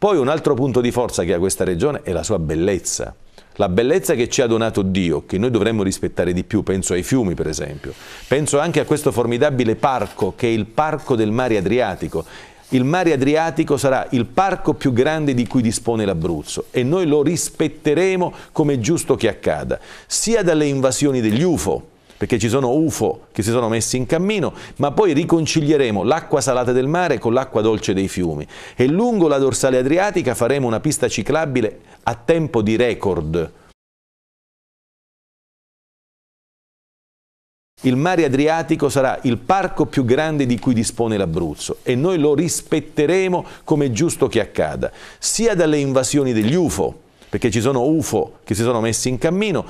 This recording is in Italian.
Poi un altro punto di forza che ha questa regione è la sua bellezza. La bellezza che ci ha donato Dio, che noi dovremmo rispettare di più, penso ai fiumi per esempio, penso anche a questo formidabile parco che è il parco del mare Adriatico. Il mare Adriatico sarà il parco più grande di cui dispone l'Abruzzo e noi lo rispetteremo come è giusto che accada, sia dalle invasioni degli UFO, perché ci sono UFO che si sono messi in cammino, ma poi riconcilieremo l'acqua salata del mare con l'acqua dolce dei fiumi e lungo la dorsale adriatica faremo una pista ciclabile a tempo di record. Il mare Adriatico sarà il parco più grande di cui dispone l'Abruzzo e noi lo rispetteremo come è giusto che accada, sia dalle invasioni degli UFO, perché ci sono UFO che si sono messi in cammino,